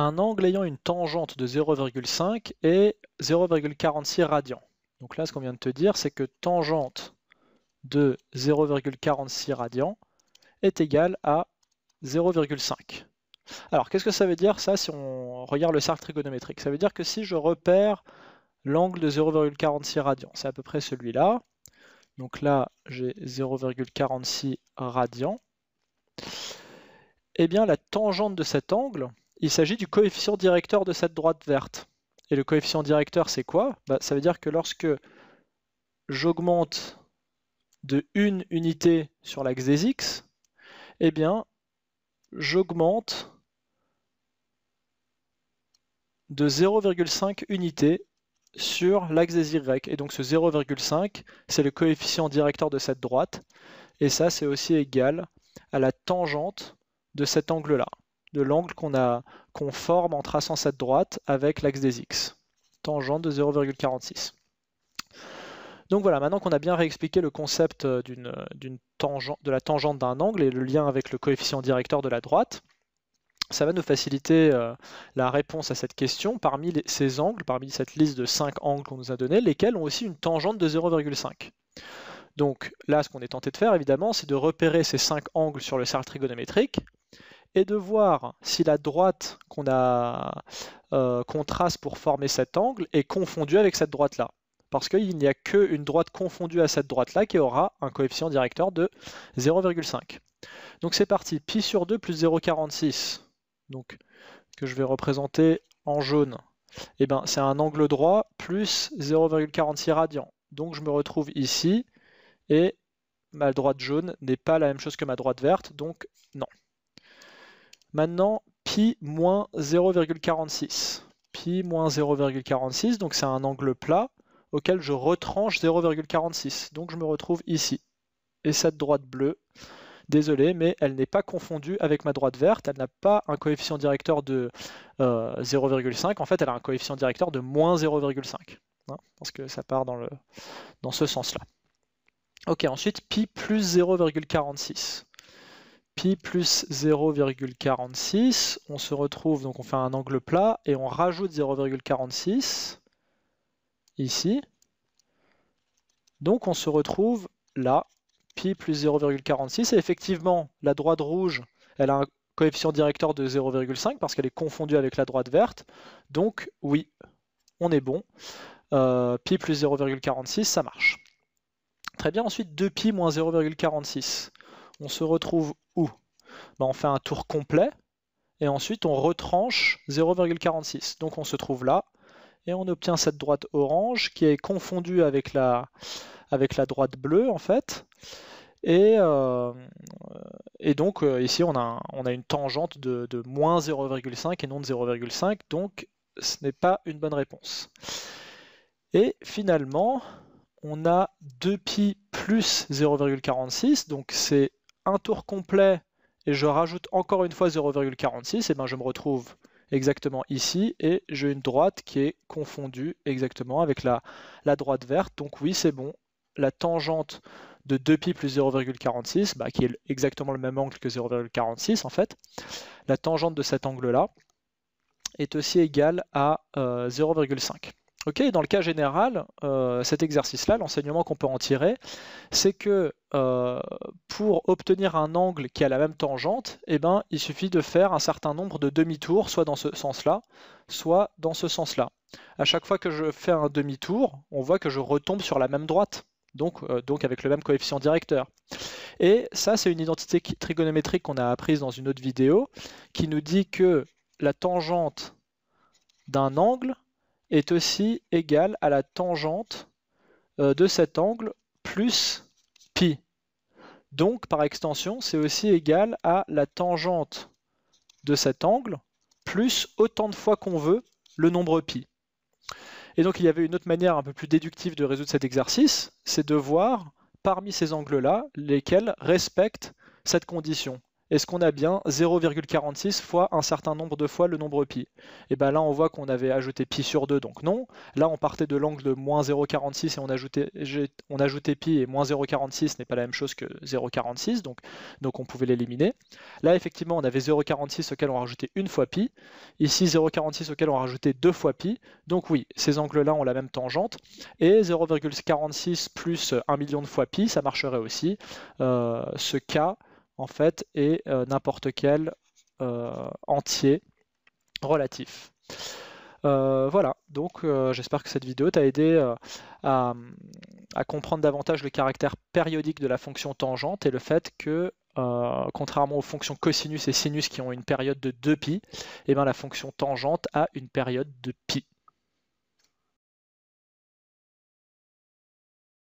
Un angle ayant une tangente de 0,5 est 0,46 radian. Donc là, ce qu'on vient de te dire, c'est que tangente de 0,46 radian est égale à 0,5. Alors, qu'est-ce que ça veut dire, ça, si on regarde le cercle trigonométrique Ça veut dire que si je repère l'angle de 0,46 radian, c'est à peu près celui-là. Donc là, j'ai 0,46 radian. Eh bien, la tangente de cet angle, il s'agit du coefficient directeur de cette droite verte. Et le coefficient directeur, c'est quoi bah, Ça veut dire que lorsque j'augmente de une unité sur l'axe des x, eh bien, j'augmente de 0,5 unité sur l'axe des y. Et donc ce 0,5, c'est le coefficient directeur de cette droite. Et ça, c'est aussi égal à la tangente de cet angle-là de l'angle qu'on a forme en traçant cette droite avec l'axe des x, tangente de 0,46. Donc voilà, maintenant qu'on a bien réexpliqué le concept euh, euh, tangente, de la tangente d'un angle et le lien avec le coefficient directeur de la droite, ça va nous faciliter euh, la réponse à cette question parmi ces angles, parmi cette liste de 5 angles qu'on nous a donnés, lesquels ont aussi une tangente de 0,5. Donc là, ce qu'on est tenté de faire, évidemment, c'est de repérer ces 5 angles sur le cercle trigonométrique et de voir si la droite qu'on a euh, trace pour former cet angle est confondue avec cette droite-là. Parce qu'il n'y a qu'une droite confondue à cette droite-là qui aura un coefficient directeur de 0,5. Donc c'est parti, pi sur 2 plus 0,46, donc que je vais représenter en jaune, eh ben, c'est un angle droit plus 0,46 radians. Donc je me retrouve ici, et ma droite jaune n'est pas la même chose que ma droite verte, donc non. Maintenant, pi moins 0,46. Pi moins 0,46, donc c'est un angle plat auquel je retranche 0,46. Donc je me retrouve ici. Et cette droite bleue, désolé, mais elle n'est pas confondue avec ma droite verte. Elle n'a pas un coefficient directeur de 0,5. Euh, en fait, elle a un coefficient directeur de moins 0,5. Hein, parce que ça part dans, dans ce sens-là. Ok, ensuite pi plus 0,46 pi plus 0,46, on se retrouve, donc on fait un angle plat et on rajoute 0,46 ici. Donc on se retrouve là, pi plus 0,46. Et effectivement, la droite rouge, elle a un coefficient directeur de 0,5 parce qu'elle est confondue avec la droite verte. Donc oui, on est bon. Euh, pi plus 0,46, ça marche. Très bien, ensuite 2pi moins 0,46 on se retrouve où ben, On fait un tour complet et ensuite on retranche 0,46. Donc on se trouve là et on obtient cette droite orange qui est confondue avec la, avec la droite bleue en fait. Et, euh, donc euh, ici on a, on a une tangente de, de moins 0,5 et non de 0,5, donc ce n'est pas une bonne réponse. Et finalement, on a 2pi plus 0,46, donc c'est un tour complet et je rajoute encore une fois 0,46, et eh ben je me retrouve exactement ici et j'ai une droite qui est confondue exactement avec la, la droite verte. Donc oui, c'est bon. La tangente de 2π plus 0,46, bah, qui est exactement le même angle que 0,46 en fait, la tangente de cet angle-là est aussi égale à 0,5. Euh, dans le cas général, euh, cet exercice-là, l'enseignement qu'on peut en tirer, c'est que euh, pour obtenir un angle qui a la même tangente, eh ben, il suffit de faire un certain nombre de demi-tours, soit dans ce sens-là, soit dans ce sens-là. À chaque fois que je fais un demi-tour, on voit que je retombe sur la même droite, donc, euh, donc avec le même coefficient directeur. Et ça, c'est une identité trigonométrique qu'on a apprise dans une autre vidéo, qui nous dit que la tangente d'un angle est aussi égal à la tangente euh, de cet angle plus pi. Donc, par extension, c'est aussi égal à la tangente de cet angle plus autant de fois qu'on veut le nombre pi. Et donc, il y avait une autre manière un peu plus déductive de résoudre cet exercice, c'est de voir parmi ces angles-là lesquels respectent cette condition est-ce qu'on a bien 0,46 fois un certain nombre de fois le nombre pi Et eh bien là, on voit qu'on avait ajouté pi sur 2, donc non. Là, on partait de l'angle de moins 0,46 et on ajoutait, on ajoutait pi, et moins 0,46 n'est pas la même chose que 0,46, donc, donc on pouvait l'éliminer. Là, effectivement, on avait 0,46 auquel on rajoutait une fois pi. Ici, 0,46 auquel on rajoutait deux fois pi. Donc oui, ces angles-là ont la même tangente. Et 0,46 plus 1 million de fois pi, ça marcherait aussi. Euh, ce cas en fait, et euh, n'importe quel euh, entier relatif. Euh, voilà, donc j'espère que cette vidéo t'a aidé à, comprendre davantage le caractère périodique de la fonction tangente et le fait que, contrairement aux fonctions cosinus et sinus qui ont une période de 2 pi eh bien, la fonction tangente a une période de pi